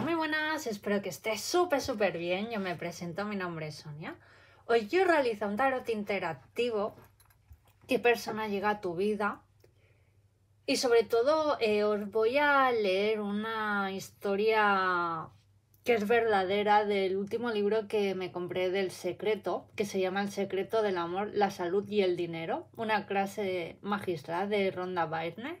muy buenas, espero que estés súper, súper bien. Yo me presento, mi nombre es Sonia. Hoy yo realizo un tarot interactivo. ¿Qué persona llega a tu vida? Y sobre todo eh, os voy a leer una historia que es verdadera del último libro que me compré del secreto, que se llama El secreto del amor, la salud y el dinero, una clase magistral de Ronda Byrne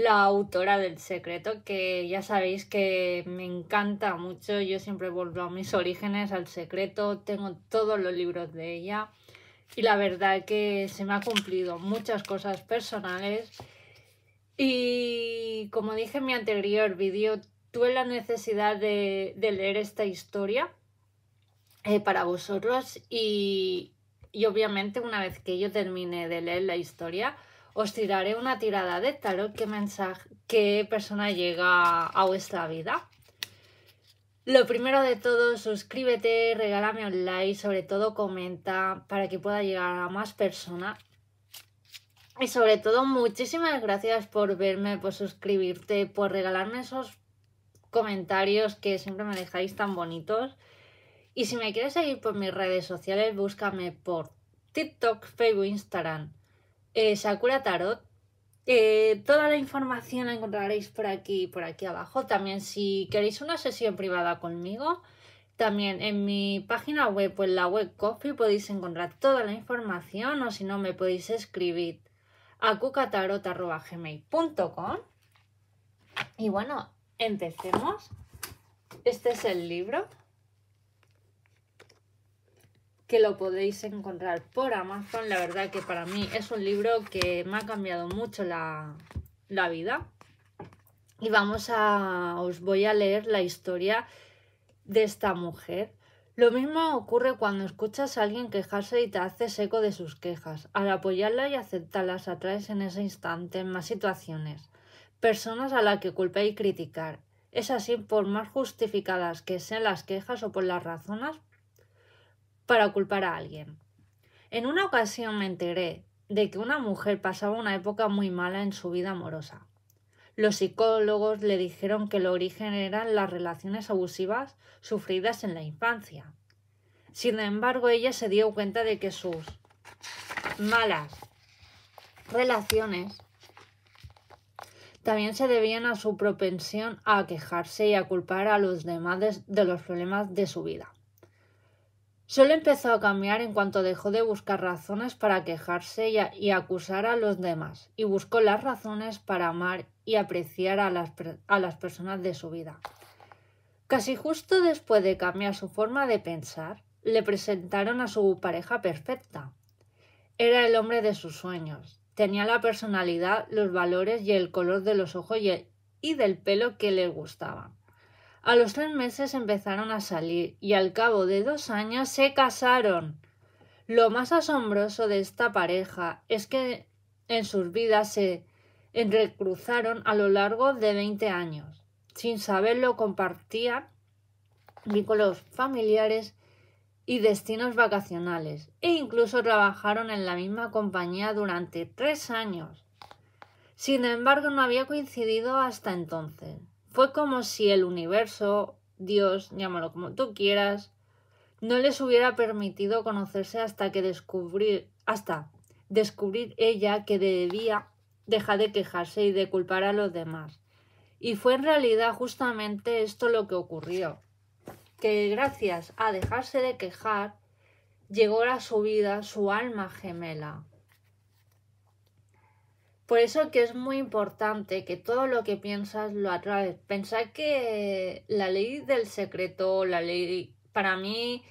la autora del secreto, que ya sabéis que me encanta mucho, yo siempre vuelvo a mis orígenes, al secreto, tengo todos los libros de ella y la verdad que se me ha cumplido muchas cosas personales y como dije en mi anterior vídeo, tuve la necesidad de, leer esta historia eh, para vosotros y, y obviamente una vez que yo termine de leer la historia, os tiraré una tirada de talo qué mensaje, qué persona llega a vuestra vida. Lo primero de todo, suscríbete, regálame un like, sobre todo comenta para que pueda llegar a más personas. Y sobre todo, muchísimas gracias por verme, por suscribirte, por regalarme esos comentarios que siempre me dejáis tan bonitos. Y si me quieres seguir por mis redes sociales, búscame por TikTok, Facebook, Instagram eh, Sakura Tarot. Eh, toda la información la encontraréis por aquí por aquí abajo. También si queréis una sesión privada conmigo, también en mi página web, pues la web Coffee, podéis encontrar toda la información o si no me podéis escribir a cucatarot.gmail.com Y bueno, empecemos. Este es el libro que lo podéis encontrar por Amazon. La verdad que para mí es un libro que me ha cambiado mucho la, vida. Y vamos a, os voy a leer la historia de esta mujer. Lo mismo ocurre cuando escuchas a alguien quejarse y te haces eco de sus quejas. Al apoyarla y aceptarlas atraes en ese instante más situaciones. Personas a las que culpar y criticar. Es así por más justificadas que sean las quejas o por las razones para culpar a alguien. En una ocasión me enteré de que una mujer pasaba una época muy mala en su vida amorosa. Los psicólogos le dijeron que el origen eran las relaciones abusivas sufridas en la infancia. Sin embargo, ella se dio cuenta de que sus malas relaciones también se debían a su propensión a quejarse y a culpar a los demás de, los problemas de su vida. Solo empezó a cambiar en cuanto dejó de buscar razones para quejarse y, acusar a los demás, y buscó las razones para amar y apreciar a las, personas de su vida. Casi justo después de cambiar su forma de pensar, le presentaron a su pareja perfecta. Era el hombre de sus sueños. Tenía la personalidad, los valores y el color de los ojos y, y del pelo que le gustaban. A los tres meses empezaron a salir y al cabo de dos años se casaron. Lo más asombroso de esta pareja es que en sus vidas se recruzaron a lo largo de veinte años. Sin saberlo compartían vínculos familiares y destinos vacacionales e incluso trabajaron en la misma compañía durante tres años. Sin embargo, no había coincidido hasta entonces. Fue como si el universo, Dios, llámalo como tú quieras, no les hubiera permitido conocerse hasta que descubrir, hasta descubrir ella que debía dejar de quejarse y de culpar a los demás. Y fue en realidad justamente esto lo que ocurrió, que gracias a dejarse de quejar, llegó a su vida su alma gemela, por eso que es muy importante que todo lo que piensas lo atraes. Pensar que la ley del secreto, la ley, para mí,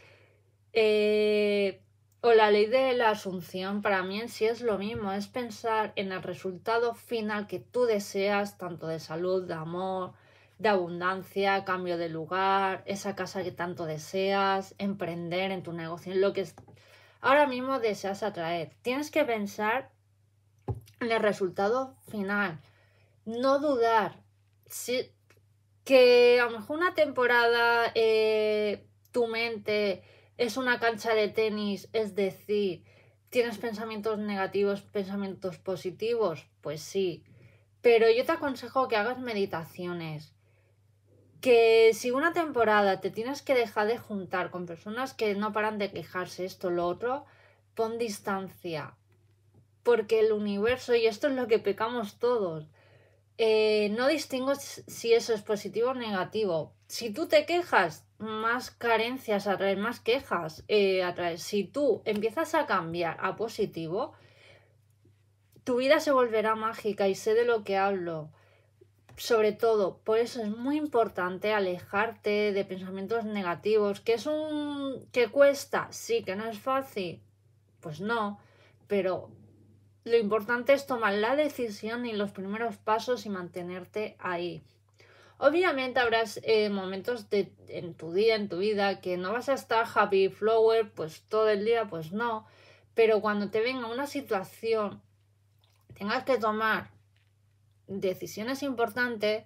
eh, o la ley de la asunción, para mí en sí es lo mismo. Es pensar en el resultado final que tú deseas, tanto de salud, de amor, de abundancia, cambio de lugar, esa casa que tanto deseas, emprender en tu negocio, en lo que ahora mismo deseas atraer. Tienes que pensar el resultado final. No dudar. que a lo mejor una temporada eh, tu mente es una cancha de tenis, es decir, tienes pensamientos negativos, pensamientos positivos, pues sí. Pero yo te aconsejo que hagas meditaciones. Que si una temporada te tienes que dejar de juntar con personas que no paran de quejarse esto, lo otro, pon distancia, porque el universo, y esto es lo que pecamos todos, eh, no distingo si eso es positivo o negativo. Si tú te quejas, más carencias través... más quejas eh, a través... Si tú empiezas a cambiar a positivo, tu vida se volverá mágica y sé de lo que hablo. Sobre todo, por eso es muy importante alejarte de pensamientos negativos, que es un... que cuesta, sí, que no es fácil, pues no, pero lo importante es tomar la decisión y los primeros pasos y mantenerte ahí. Obviamente habrás eh, momentos en tu día, en tu vida, que no vas a estar happy flower, pues todo el día, pues no. Pero cuando te venga una situación, tengas que tomar decisiones importantes,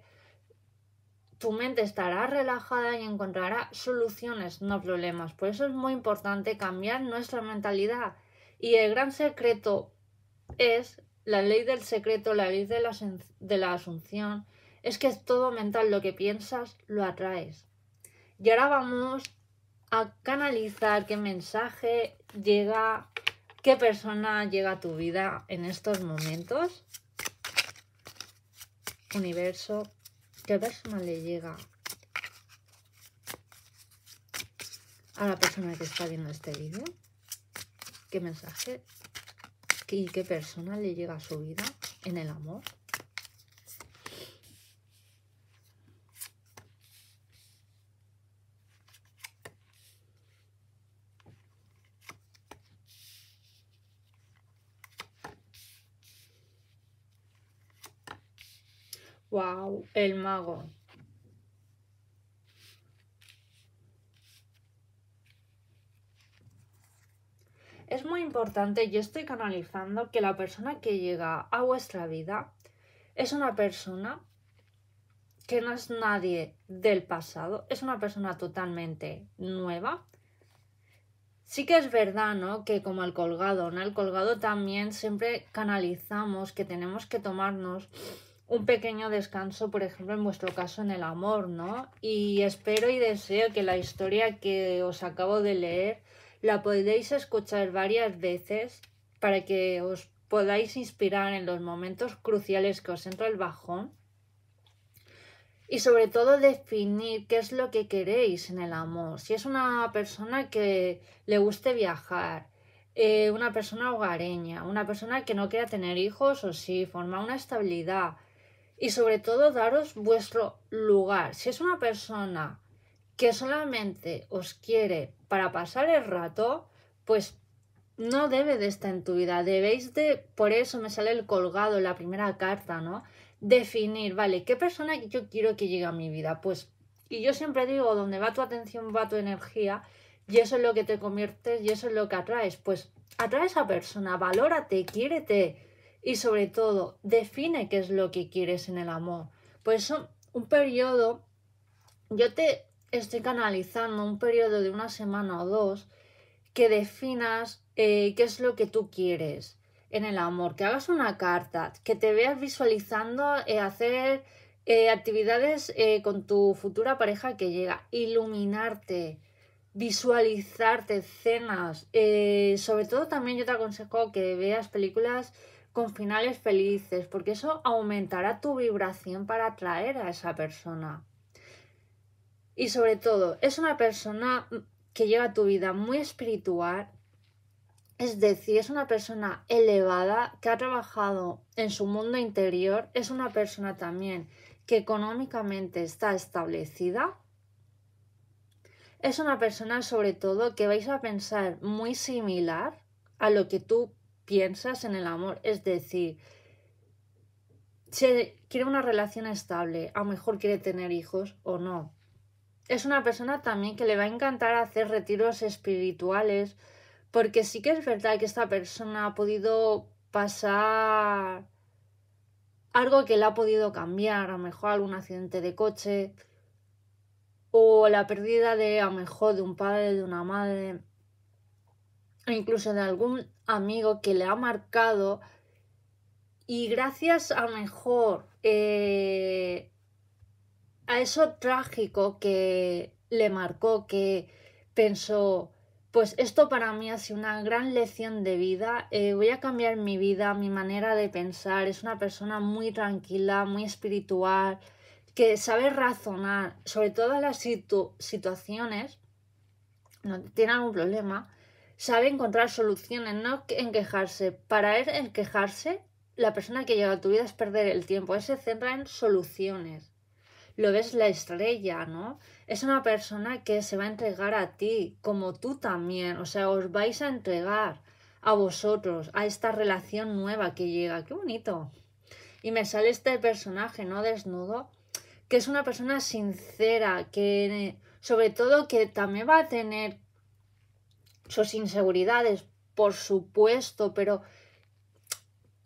tu mente estará relajada y encontrará soluciones, no problemas. Por eso es muy importante cambiar nuestra mentalidad. Y el gran secreto es la ley del secreto, la ley de la, asunción, es que es todo mental, lo que piensas lo atraes. Y ahora vamos a canalizar qué mensaje llega, qué persona llega a tu vida en estos momentos. Universo, ¿qué persona le llega a la persona que está viendo este vídeo? ¿Qué mensaje y qué persona le llega a su vida en el amor. Wow, el mago. yo estoy canalizando que la persona que llega a vuestra vida es una persona que no es nadie del pasado, es una persona totalmente nueva. Sí que es verdad, ¿no? Que como el colgado, ¿no? el colgado también siempre canalizamos que tenemos que tomarnos un pequeño descanso, por ejemplo, en vuestro caso en el amor, ¿no? Y espero y deseo que la historia que os acabo de leer la podéis escuchar varias veces para que os podáis inspirar en los momentos cruciales que os entra el bajón y sobre todo definir qué es lo que queréis en el amor. Si es una persona que le guste viajar, eh, una persona hogareña, una persona que no quiera tener hijos o sí, forma una estabilidad y sobre todo daros vuestro lugar. Si es una persona que solamente os quiere para pasar el rato, pues no debe de estar en tu vida. Debéis de, por eso me sale el colgado, la primera carta, ¿no? Definir, vale, ¿qué persona yo quiero que llegue a mi vida? Pues, y yo siempre digo, donde va tu atención, va tu energía, y eso es lo que te conviertes, y eso es lo que atraes. Pues atrae a esa persona, valórate, quiérete, y sobre todo, define qué es lo que quieres en el amor. pues eso, un periodo, yo te estoy canalizando un periodo de una semana o dos que definas eh, qué es lo que tú quieres en el amor, que hagas una carta, que te veas visualizando eh, hacer eh, actividades con tu futura pareja que llega, iluminarte, visualizarte, cenas, sobre todo también yo te aconsejo que veas películas con finales felices, porque eso aumentará tu vibración para atraer a esa persona. Y sobre todo, es una persona mm, que lleva tu vida muy espiritual, es decir, es una persona elevada que ha trabajado en su mundo interior, es una persona también que económicamente está establecida, es una persona sobre todo que vais a pensar muy similar a lo que tú piensas en el amor, es decir, se quiere una relación estable, a lo mejor quiere tener hijos o no, es una persona también que le va a encantar hacer retiros espirituales, porque sí que es verdad que esta persona ha podido pasar algo que le ha podido cambiar, a lo mejor algún accidente de coche o la pérdida de a lo mejor de un padre, de una madre, o incluso de algún amigo que le ha marcado y gracias a mejor eh, a eso trágico que le marcó, que pensó, pues esto para mí ha sido una gran lección de vida, eh, voy a cambiar mi vida, mi manera de pensar, es una persona muy tranquila, muy espiritual, que sabe razonar sobre todas las situaciones, no tiene algún problema, sabe encontrar soluciones, no en quejarse. Para él, en quejarse, la persona que lleva a tu vida es perder el tiempo, él se centra en soluciones lo ves la estrella, ¿no? Es una persona que se va a entregar a ti, como tú también, o sea, os vais a entregar a vosotros, a esta relación nueva que llega, qué bonito. Y me sale este personaje, ¿no? Desnudo, que es una persona sincera, que sobre todo que también va a tener sus inseguridades, por supuesto, pero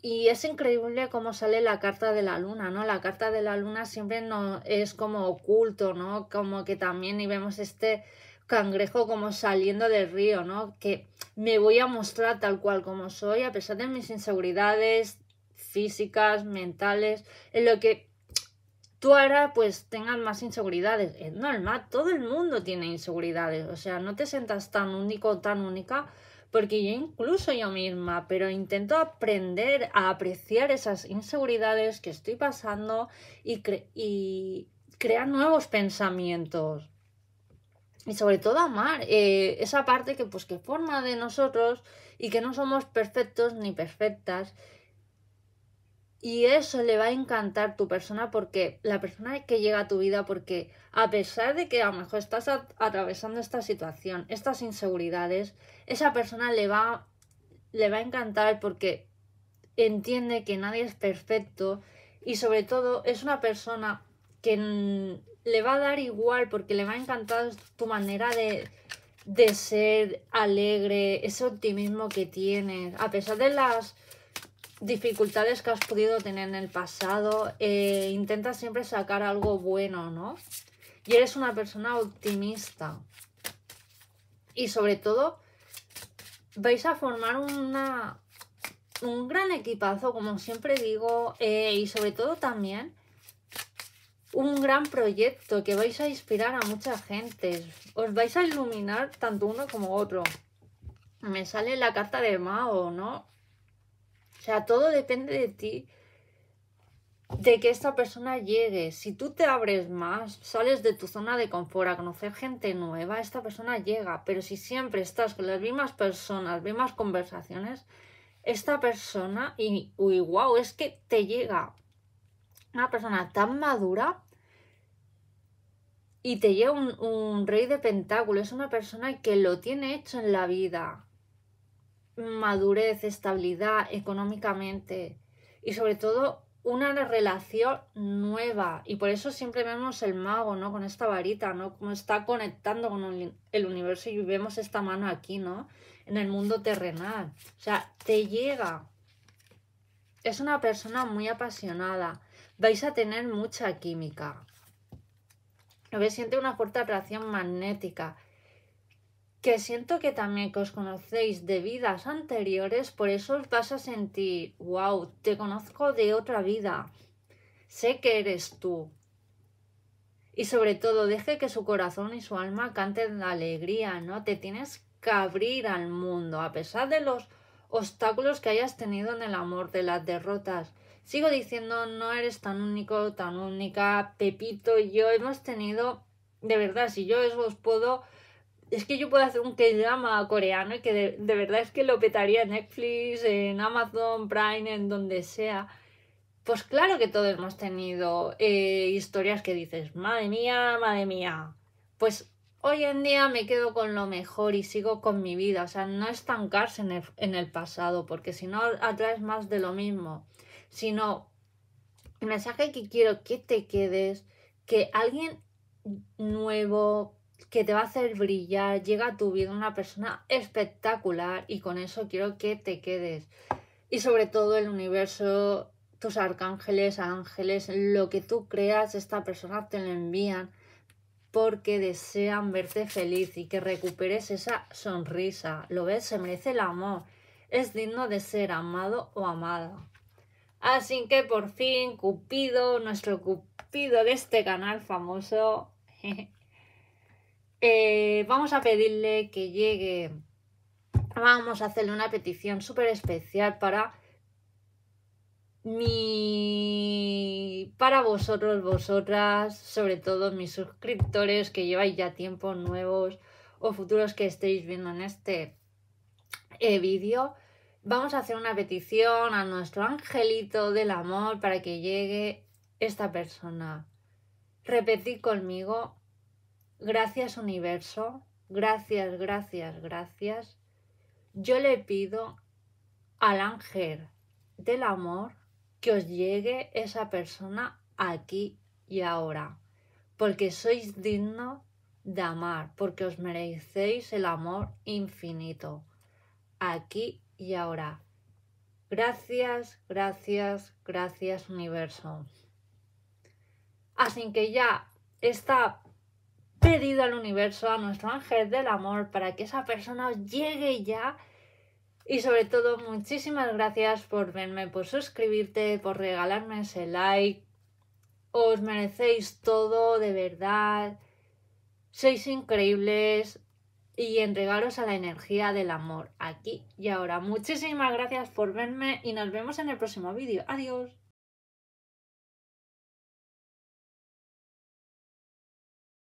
y es increíble cómo sale la carta de la luna, ¿no? La carta de la luna siempre no es como oculto, ¿no? Como que también y vemos este cangrejo como saliendo del río, ¿no? Que me voy a mostrar tal cual como soy, a pesar de mis inseguridades físicas, mentales, en lo que tú ahora pues tengas más inseguridades. Es normal, todo el mundo tiene inseguridades, o sea, no te sientas tan único, tan única porque yo incluso yo misma, pero intento aprender a apreciar esas inseguridades que estoy pasando y, y crear nuevos pensamientos. Y sobre todo amar eh, esa parte que, pues, que forma de nosotros y que no somos perfectos ni perfectas y eso le va a encantar tu persona porque la persona que llega a tu vida porque a pesar de que a lo mejor estás atravesando esta situación, estas inseguridades, esa persona le va, le va a encantar porque entiende que nadie es perfecto y sobre todo es una persona que le va a dar igual porque le va a encantar tu manera de, de ser alegre, ese optimismo que tienes, a pesar de las dificultades que has podido tener en el pasado, eh, intenta siempre sacar algo bueno, ¿no? Y eres una persona optimista. Y sobre todo, vais a formar una, un gran equipazo, como siempre digo, eh, y sobre todo también un gran proyecto que vais a inspirar a mucha gente. Os vais a iluminar tanto uno como otro. Me sale la carta de Mao, ¿no? O sea, todo depende de ti, de que esta persona llegue. Si tú te abres más, sales de tu zona de confort a conocer gente nueva, esta persona llega. Pero si siempre estás con las mismas personas, mismas conversaciones, esta persona, y uy, wow, es que te llega una persona tan madura y te llega un, rey de pentáculos. Es una persona que lo tiene hecho en la vida madurez, estabilidad económicamente y sobre todo una relación nueva. Y por eso siempre vemos el mago, ¿no? Con esta varita, ¿no? Como está conectando con el universo y vemos esta mano aquí, ¿no? En el mundo terrenal. O sea, te llega. Es una persona muy apasionada. Vais a tener mucha química. siente una fuerte atracción magnética que siento que también que os conocéis de vidas anteriores, por eso os vas a sentir, wow, te conozco de otra vida, sé que eres tú. Y sobre todo, deje que su corazón y su alma canten la alegría, ¿no? Te tienes que abrir al mundo, a pesar de los obstáculos que hayas tenido en el amor, de las derrotas. Sigo diciendo, no eres tan único, tan única, Pepito y yo hemos tenido, de verdad, si yo eso os puedo es que yo puedo hacer un k coreano y que de, verdad es que lo petaría en Netflix, en Amazon Prime, en donde sea. Pues claro que todos hemos tenido eh, historias que dices, madre mía, madre mía. Pues hoy en día me quedo con lo mejor y sigo con mi vida. O sea, no estancarse en el, en el pasado, porque si no atraes más de lo mismo. Sino, el mensaje que quiero que te quedes, que alguien nuevo, que te va a hacer brillar, llega a tu vida una persona espectacular y con eso quiero que te quedes. Y sobre todo el universo, tus arcángeles, ángeles, lo que tú creas, esta persona te lo envían porque desean verte feliz y que recuperes esa sonrisa. ¿Lo ves? Se merece el amor. Es digno de ser amado o amada. Así que por fin Cupido, nuestro Cupido de este canal famoso, Eh, vamos a pedirle que llegue. Vamos a hacerle una petición súper especial para mi para vosotros, vosotras, sobre todo mis suscriptores que lleváis ya tiempos nuevos o futuros que estéis viendo en este eh, vídeo. Vamos a hacer una petición a nuestro angelito del amor para que llegue esta persona. Repetid conmigo Gracias universo, gracias, gracias, gracias. Yo le pido al ángel del amor que os llegue esa persona aquí y ahora, porque sois dignos de amar, porque os merecéis el amor infinito, aquí y ahora. Gracias, gracias, gracias universo. Así que ya está pedido al universo, a nuestro ángel del amor, para que esa persona os llegue ya. Y sobre todo, muchísimas gracias por verme, por suscribirte, por regalarme ese like. Os merecéis todo, de verdad. Sois increíbles y entregaros a la energía del amor aquí y ahora. Muchísimas gracias por verme y nos vemos en el próximo vídeo. Adiós.